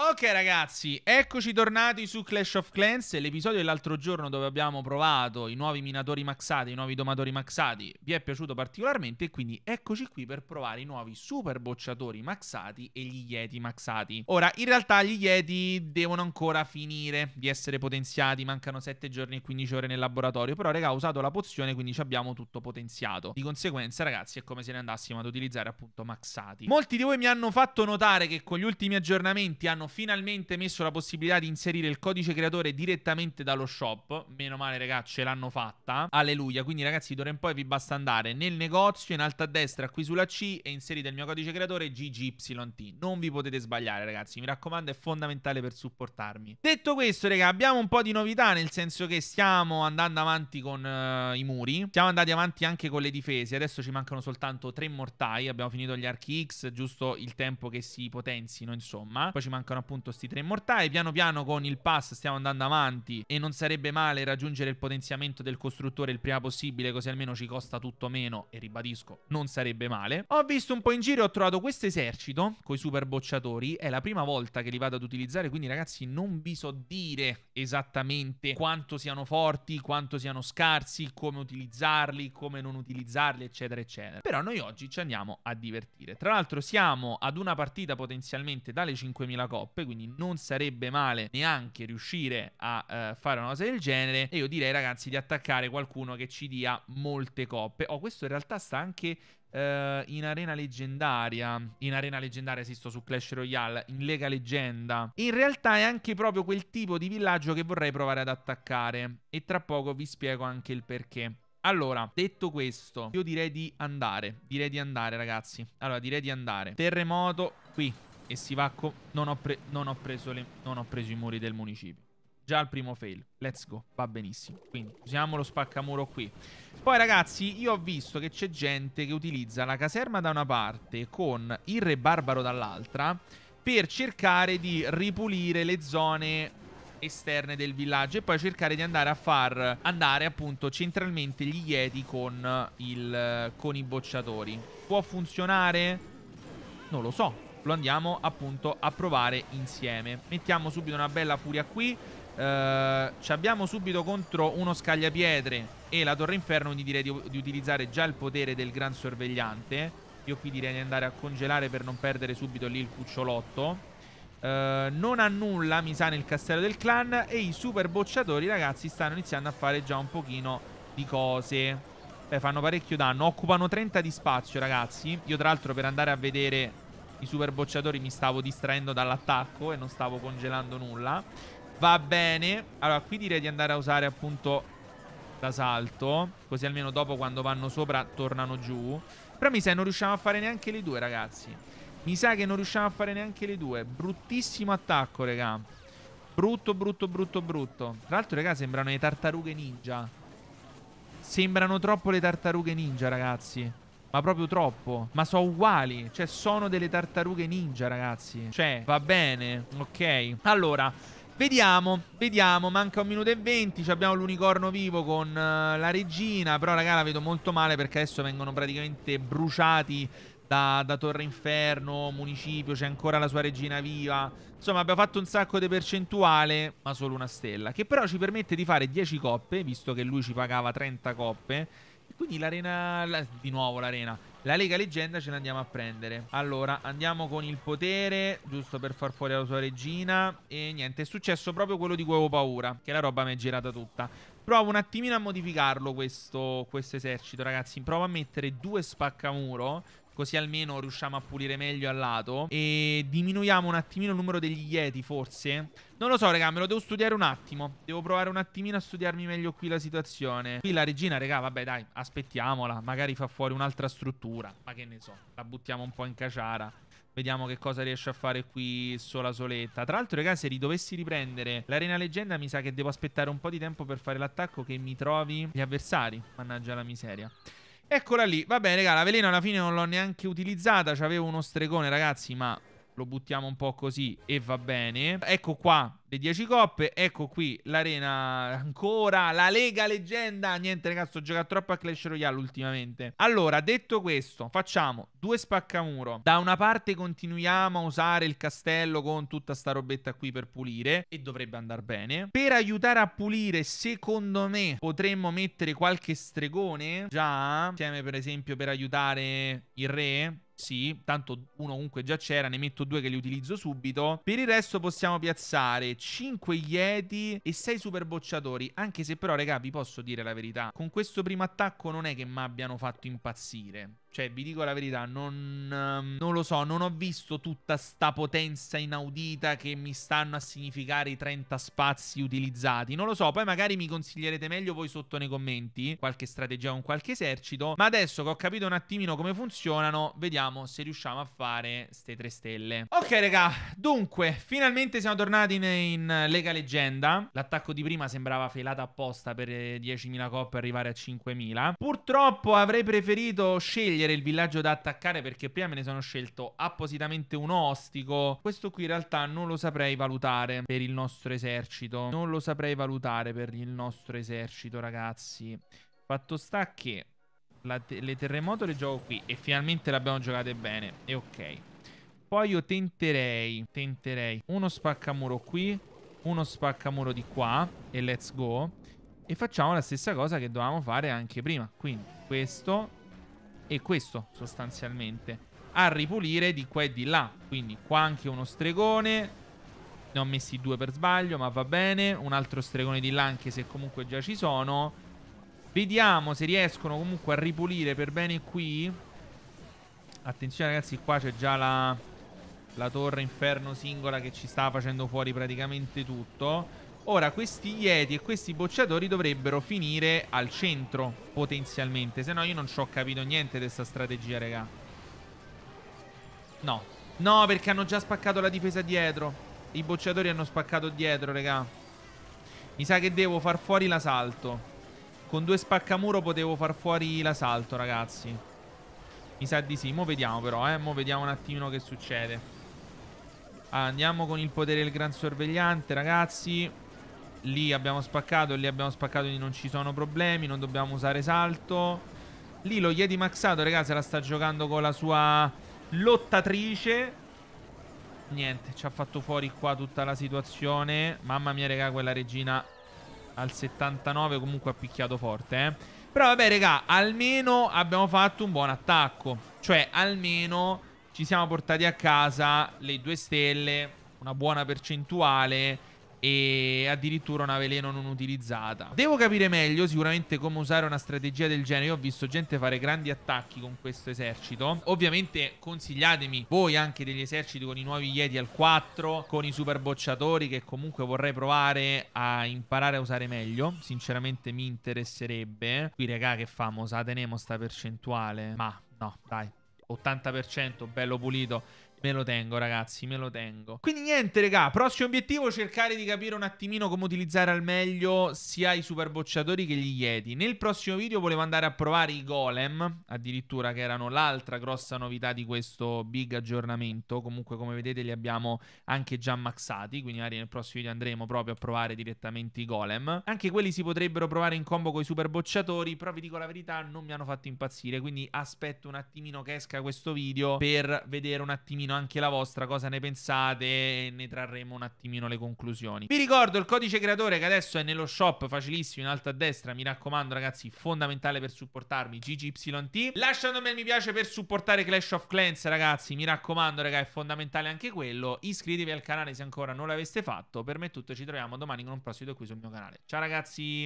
Ok ragazzi, eccoci tornati su Clash of Clans, l'episodio dell'altro giorno dove abbiamo provato i nuovi minatori maxati, i nuovi domatori maxati, vi è piaciuto particolarmente e quindi eccoci qui per provare i nuovi super bocciatori maxati e gli Yeti maxati. Ora, in realtà gli Yeti devono ancora finire di essere potenziati, mancano 7 giorni e 15 ore nel laboratorio, però raga ho usato la pozione quindi ci abbiamo tutto potenziato. Di conseguenza ragazzi è come se ne andassimo ad utilizzare appunto maxati. Molti di voi mi hanno fatto notare che con gli ultimi aggiornamenti hanno finalmente messo la possibilità di inserire il codice creatore direttamente dallo shop. Meno male, ragazzi, ce l'hanno fatta. Alleluia. Quindi, ragazzi, d'ora in poi vi basta andare nel negozio in alto a destra, qui sulla C, e inserite il mio codice creatore GGYT. Non vi potete sbagliare, ragazzi. Mi raccomando, è fondamentale per supportarmi. Detto questo, raga, abbiamo un po' di novità, nel senso che stiamo andando avanti con uh, i muri. Siamo andati avanti anche con le difese. Adesso ci mancano soltanto tre mortai. Abbiamo finito gli archi X, giusto il tempo che si potenzino, insomma. Poi ci mancano sono appunto questi tre immortali. Piano piano con il pass stiamo andando avanti e non sarebbe male raggiungere il potenziamento del costruttore il prima possibile, così almeno ci costa tutto meno e ribadisco, non sarebbe male. Ho visto un po' in giro e ho trovato questo esercito con i super bocciatori, è la prima volta che li vado ad utilizzare, quindi ragazzi non vi so dire esattamente quanto siano forti, quanto siano scarsi, come utilizzarli, come non utilizzarli, eccetera, eccetera. Però noi oggi ci andiamo a divertire. Tra l'altro siamo ad una partita potenzialmente dalle 5.000 coppie coppe, quindi non sarebbe male neanche riuscire a eh, fare una cosa del genere. E io direi ragazzi di attaccare qualcuno che ci dia molte coppe. Oh, questo in realtà sta anche Uh, in arena leggendaria. In arena leggendaria esisto su Clash Royale, in Lega Leggenda. In realtà è anche proprio quel tipo di villaggio che vorrei provare ad attaccare. E tra poco vi spiego anche il perché. Allora, detto questo, io direi di andare. Direi di andare, ragazzi. Allora, direi di andare. Terremoto qui e si va con... Non ho, pre... non, ho le... non ho preso i muri del municipio. Già il primo fail. Let's go. Va benissimo. Quindi usiamo lo spaccamuro qui. Poi ragazzi, io ho visto che c'è gente che utilizza la caserma da una parte con il re barbaro dall'altra per cercare di ripulire le zone esterne del villaggio e poi cercare di andare a far andare appunto centralmente gli Yeti con, il, con i bocciatori. Può funzionare? Non lo so lo andiamo appunto a provare insieme. Mettiamo subito una bella furia qui. Eh, ci abbiamo subito contro uno scagliapietre e la torre inferno, quindi direi di, di utilizzare già il potere del gran sorvegliante. Io qui direi di andare a congelare per non perdere subito lì il cucciolotto. Uh, non ha nulla, mi sa, nel castello del clan E i super bocciatori, ragazzi, stanno iniziando a fare già un pochino di cose Beh, fanno parecchio danno Occupano 30 di spazio, ragazzi Io, tra l'altro, per andare a vedere i super bocciatori mi stavo distraendo dall'attacco e non stavo congelando nulla. Va bene. Allora, qui direi di andare a usare appunto da salto. Così almeno dopo quando vanno sopra tornano giù. Però mi sa che non riusciamo a fare neanche le due, ragazzi. Mi sa che non riusciamo a fare neanche le due. Bruttissimo attacco, raga. Brutto, brutto, brutto, brutto. Tra l'altro, raga, sembrano le tartarughe ninja. Sembrano troppo le tartarughe ninja, ragazzi. Ma proprio troppo. Ma sono uguali. Cioè, sono delle tartarughe ninja, ragazzi. Cioè, va bene. Ok. Allora, Vediamo, vediamo, manca un minuto e venti, abbiamo l'unicorno vivo con uh, la regina, però raga la vedo molto male perché adesso vengono praticamente bruciati da, da Torre Inferno, municipio, c'è ancora la sua regina viva. Insomma abbiamo fatto un sacco di percentuale, ma solo una stella, che però ci permette di fare 10 coppe, visto che lui ci pagava 30 coppe quindi l'arena... La, di nuovo l'arena. La Lega Leggenda ce l'andiamo a prendere. Allora, andiamo con il potere, giusto per far fuori la sua regina. E niente, è successo proprio quello di cui avevo paura, che la roba mi è girata tutta. Provo un attimino a modificarlo questo, questo esercito, ragazzi. Provo a mettere due spaccamuro Così almeno riusciamo a pulire meglio al lato E diminuiamo un attimino il numero degli Yeti forse Non lo so raga me lo devo studiare un attimo Devo provare un attimino a studiarmi meglio qui la situazione Qui la regina raga vabbè dai aspettiamola Magari fa fuori un'altra struttura Ma che ne so La buttiamo un po' in caciara Vediamo che cosa riesce a fare qui sola soletta. Tra l'altro, ragazzi, se ridovessi riprendere l'arena leggenda, mi sa che devo aspettare un po' di tempo per fare l'attacco che mi trovi gli avversari. Mannaggia la miseria. Eccola lì, Vabbè, raga, la veleno alla fine non l'ho neanche utilizzata, c'avevo uno stregone, ragazzi, ma lo buttiamo un po' così e va bene. Ecco qua le 10 coppe, ecco qui l'arena ancora, la Lega Leggenda. Niente ragazzi, ho giocato troppo a Clash Royale ultimamente. Allora, detto questo, facciamo due spaccamuro. Da una parte continuiamo a usare il castello con tutta sta robetta qui per pulire e dovrebbe andare bene. Per aiutare a pulire, secondo me, potremmo mettere qualche stregone. Già, insieme per esempio per aiutare il re sì, tanto uno comunque già c'era, ne metto due che li utilizzo subito. Per il resto possiamo piazzare 5 Yeti e 6 super bocciatori, anche se però, raga, vi posso dire la verità, con questo primo attacco non è che mi abbiano fatto impazzire. Cioè, vi dico la verità, non, ehm, non, lo so, non ho visto tutta sta potenza inaudita che mi stanno a significare i 30 spazi utilizzati. Non lo so, poi magari mi consiglierete meglio voi sotto nei commenti qualche strategia con qualche esercito. Ma adesso che ho capito un attimino come funzionano, vediamo se riusciamo a fare ste tre stelle. Ok, raga, dunque, finalmente siamo tornati in, in Lega Leggenda. L'attacco di prima sembrava felata apposta per 10.000 eh, coppe arrivare a 5.000. Purtroppo avrei preferito scegliere scegliere il villaggio da attaccare perché prima me ne sono scelto appositamente uno ostico. Questo qui in realtà non lo saprei valutare per il nostro esercito. Non lo saprei valutare per il nostro esercito, ragazzi. Fatto sta che te le terremoto le gioco qui e finalmente le abbiamo giocate bene. E ok. Poi io tenterei, tenterei uno spaccamuro qui, uno spaccamuro di qua e let's go. E facciamo la stessa cosa che dovevamo fare anche prima. Quindi questo e questo sostanzialmente. A ripulire di qua e di là. Quindi qua anche uno stregone. Ne ho messi due per sbaglio, ma va bene. Un altro stregone di là, anche se comunque già ci sono. Vediamo se riescono comunque a ripulire per bene qui. Attenzione ragazzi, qua c'è già la, la torre inferno singola che ci sta facendo fuori praticamente tutto. Ora questi Yeti e questi bocciatori dovrebbero finire al centro potenzialmente Se no io non ci ho capito niente di questa strategia raga No No perché hanno già spaccato la difesa dietro i bocciatori hanno spaccato dietro, raga. Mi sa che devo far fuori l'assalto. Con due spaccamuro potevo far fuori l'assalto, ragazzi. Mi sa di sì. Mo' vediamo però, eh. Mo' vediamo un attimino che succede. Allora, andiamo con il potere del gran sorvegliante, ragazzi. Lì abbiamo spaccato, lì abbiamo spaccato, quindi non ci sono problemi, non dobbiamo usare salto. Lì lo Yeti maxato, ragazzi, la sta giocando con la sua lottatrice. Niente, ci ha fatto fuori qua tutta la situazione. Mamma mia, raga, quella regina al 79 comunque ha picchiato forte, eh. Però vabbè, raga, almeno abbiamo fatto un buon attacco. Cioè, almeno ci siamo portati a casa le due stelle, una buona percentuale e addirittura una veleno non utilizzata. Devo capire meglio sicuramente come usare una strategia del genere. Io ho visto gente fare grandi attacchi con questo esercito. Ovviamente consigliatemi voi anche degli eserciti con i nuovi Yeti al 4, con i super bocciatori che comunque vorrei provare a imparare a usare meglio. Sinceramente mi interesserebbe. Qui regà che famosa, Sa tenemo sta percentuale? Ma no, dai. 80% bello pulito Me lo tengo, ragazzi, me lo tengo. Quindi niente, regà, prossimo obiettivo cercare di capire un attimino come utilizzare al meglio sia i super bocciatori che gli Yeti. Nel prossimo video volevo andare a provare i Golem, addirittura che erano l'altra grossa novità di questo big aggiornamento. Comunque, come vedete, li abbiamo anche già maxati, quindi magari nel prossimo video andremo proprio a provare direttamente i Golem. Anche quelli si potrebbero provare in combo con i super bocciatori, però vi dico la verità, non mi hanno fatto impazzire, quindi aspetto un attimino che esca questo video per vedere un attimino attimino anche la vostra, cosa ne pensate e ne trarremo un attimino le conclusioni. Vi ricordo il codice creatore che adesso è nello shop, facilissimo, in alto a destra, mi raccomando ragazzi, fondamentale per supportarmi, GGYT. Lasciando un bel mi piace per supportare Clash of Clans ragazzi, mi raccomando raga, è fondamentale anche quello. Iscrivetevi al canale se ancora non l'aveste fatto, per me è tutto, ci troviamo domani con un prossimo video qui sul mio canale. Ciao ragazzi!